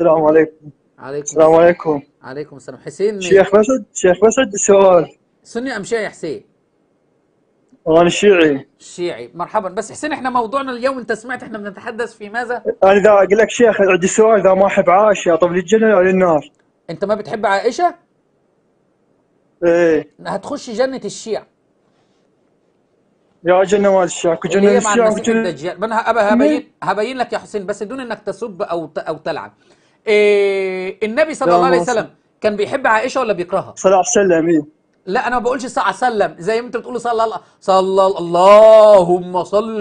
السلام عليكم عليكم السلام عليكم عليكم السلام حسين شيخ مسد شيخ مسد سؤال سني ام شيعي حسين؟ انا شيعي شيعي مرحبا بس حسين احنا موضوعنا اليوم انت سمعت احنا بنتحدث في ماذا؟ انا اذا اقول لك شيخ عندي سؤال اذا ما احب عائشه طب للجنه ولا للنار؟ انت ما بتحب عائشه؟ ايه هتخش جنه الشيعة يا جنة مال الشعب جنة الشعب الدجال انا هبين هبين لك يا حسين بس دون انك تسب او او تلعب إيه النبي صلى الله عليه وسلم كان بيحب عائشه ولا بيكرهها؟ صلى الله عليه وسلم ايه لا انا ما بقولش صلى سلم زي ما انت بتقول صلى الله صلى اللهم صل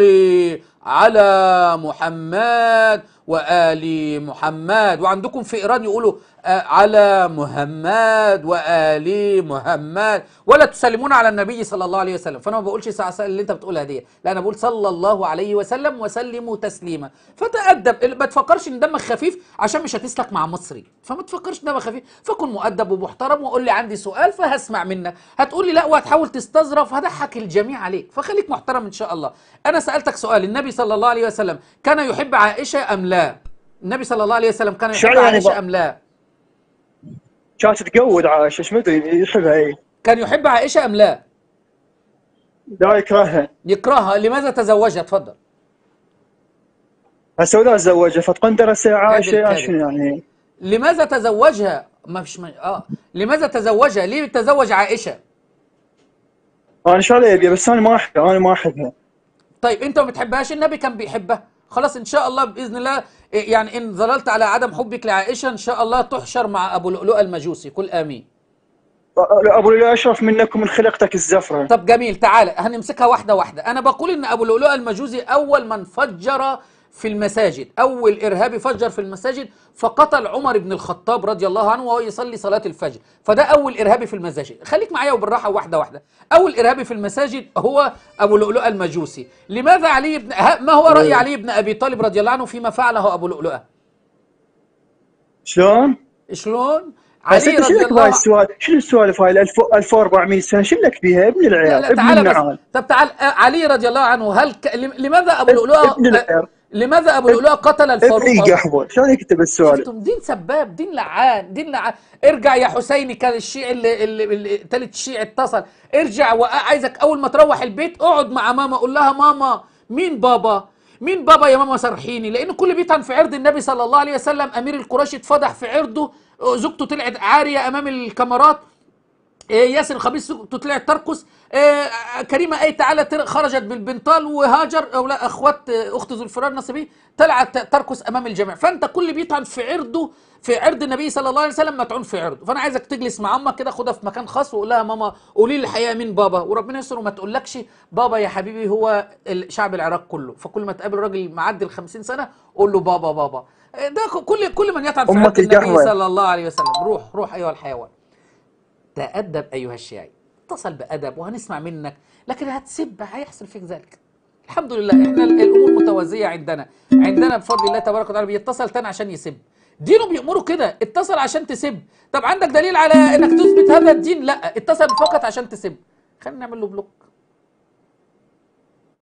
على محمد وال محمد وعندكم في ايران يقولوا آه، على محمد وال محمد ولا تسلمون على النبي صلى الله عليه وسلم فانا ما بقولش اللي انت بتقولها دي لا انا بقول صلى الله عليه وسلم وسلموا تسليما فتادب ما تفكرش ان دمك خفيف عشان مش هتسلك مع مصري فما تفكرش دمك خفيف فكن مؤدب ومحترم وقول لي عندي سؤال فهسمع منك هتقول لي لا وهتحاول تستظرف هضحك الجميع عليك فخليك محترم ان شاء الله انا سالتك سؤال النبي صلى الله عليه وسلم كان يحب عائشه ام لا النبي صلى الله عليه وسلم كان يحب عائشه ام لا كانت تقود عائشه مش مدري يحبها ايه كان يحب عائشة أم لا؟ لا يكرهها يكرهها لماذا تزوجها؟ تفضل هسه ولا تزوجها فتقندرس عائشة يعني لماذا تزوجها؟ ما فيش من... اه لماذا تزوجها؟ ليه تزوج عائشة؟ انا شو علي بس انا ما احبها انا ما احبها طيب انت ما بتحبهاش النبي كان بيحبها خلاص ان شاء الله باذن الله إيه، يعني ان ظللت على عدم حبك لعائشه ان شاء الله تحشر مع ابو لؤلؤه المجوسي قل امين ابو لؤلؤ اشرف منكم من خلقتك الزفره طب جميل تعالى هنمسكها واحده واحده انا بقول ان ابو لؤلؤ المجوزي اول من فجر في المساجد اول ارهابي فجر في المساجد فقتل عمر بن الخطاب رضي الله عنه وهو يصلي صلاه الفجر فده اول ارهابي في المساجد خليك معايا وبالراحه واحده واحده اول ارهابي في المساجد هو ابو لؤلؤه المجوسي لماذا علي بن ما هو راي علي بن ابي طالب رضي الله عنه فيما فعله ابو لؤلؤه شلون شلون علي انت شنو لك هاي السوالف شنو السوالف هاي 1400 سنه شنو لك بها ابن العيال ابن لا تعال ابن بس طب تعال آه، علي رضي الله عنه هل ك... لماذا ابو لؤلؤه آه، لماذا ابو لؤلؤه قتل الفاروق؟ دقيقه احمد شلون يكتب السؤال؟ انتم دين سباب دين لعان دين لعان ارجع يا حسيني كان الشيعي اللي, اللي, ثالث تالت الشيعي اتصل ارجع وعايزك اول ما تروح البيت اقعد مع ماما قول لها ماما مين بابا؟ مين بابا يا ماما سرحيني لان كل بيطعن في عرض النبي صلى الله عليه وسلم امير القراش اتفضح في عرضه زوجته طلعت عاريه امام الكاميرات إيه، ياسر الخبيث طلعت ترقص إيه، كريمه اي تعالى خرجت بالبنطال وهاجر او لا اخوات إيه، اخت ذو الفرار نصيبي طلعت ترقص امام الجميع فانت كل بيطعن في عرضه في عرض النبي صلى الله عليه وسلم مطعون في عرضه فانا عايزك تجلس مع امك كده خدها في مكان خاص وقول لها ماما قولي لي الحقيقه مين بابا وربنا يستر وما تقولكش بابا يا حبيبي هو شعب العراق كله فكل ما تقابل راجل معدي ال 50 سنه قول له بابا بابا ده كل كل من يطعن في عرض النبي صلى الله عليه وسلم روح روح ايها الحيوان تأدب أيها الشيعي اتصل بأدب وهنسمع منك لكن هتسب هيحصل فيك ذلك الحمد لله احنا الامور متوازيه عندنا عندنا بفضل الله تبارك وتعالى بيتصل تاني عشان يسب دينه بيأمره كده اتصل عشان تسب طب عندك دليل على انك تثبت هذا الدين لا اتصل فقط عشان تسب خلينا نعمل له بلوك